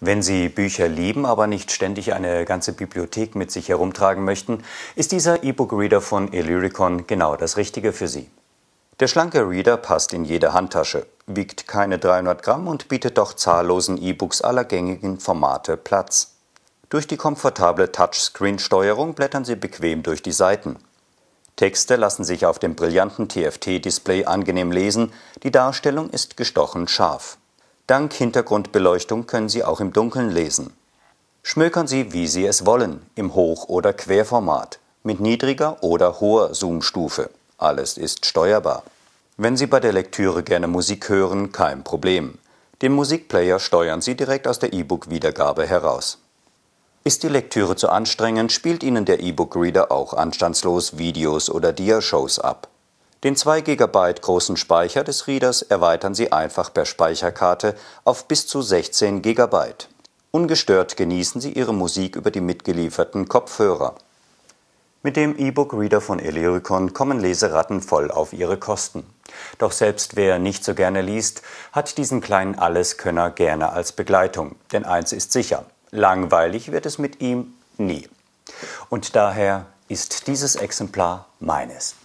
Wenn Sie Bücher lieben, aber nicht ständig eine ganze Bibliothek mit sich herumtragen möchten, ist dieser E-Book-Reader von Illyricon genau das Richtige für Sie. Der schlanke Reader passt in jede Handtasche, wiegt keine 300 Gramm und bietet doch zahllosen E-Books aller gängigen Formate Platz. Durch die komfortable Touchscreen-Steuerung blättern Sie bequem durch die Seiten. Texte lassen sich auf dem brillanten TFT-Display angenehm lesen, die Darstellung ist gestochen scharf. Dank Hintergrundbeleuchtung können Sie auch im Dunkeln lesen. Schmökern Sie, wie Sie es wollen, im Hoch- oder Querformat, mit niedriger oder hoher Zoomstufe. Alles ist steuerbar. Wenn Sie bei der Lektüre gerne Musik hören, kein Problem. Den Musikplayer steuern Sie direkt aus der E-Book-Wiedergabe heraus. Ist die Lektüre zu anstrengend, spielt Ihnen der E-Book-Reader auch anstandslos Videos oder Diashows ab. Den 2 GB großen Speicher des Readers erweitern Sie einfach per Speicherkarte auf bis zu 16 GB. Ungestört genießen Sie Ihre Musik über die mitgelieferten Kopfhörer. Mit dem E-Book Reader von Illyricon kommen Leseratten voll auf ihre Kosten. Doch selbst wer nicht so gerne liest, hat diesen kleinen Alleskönner gerne als Begleitung. Denn eins ist sicher, langweilig wird es mit ihm nie. Und daher ist dieses Exemplar meines.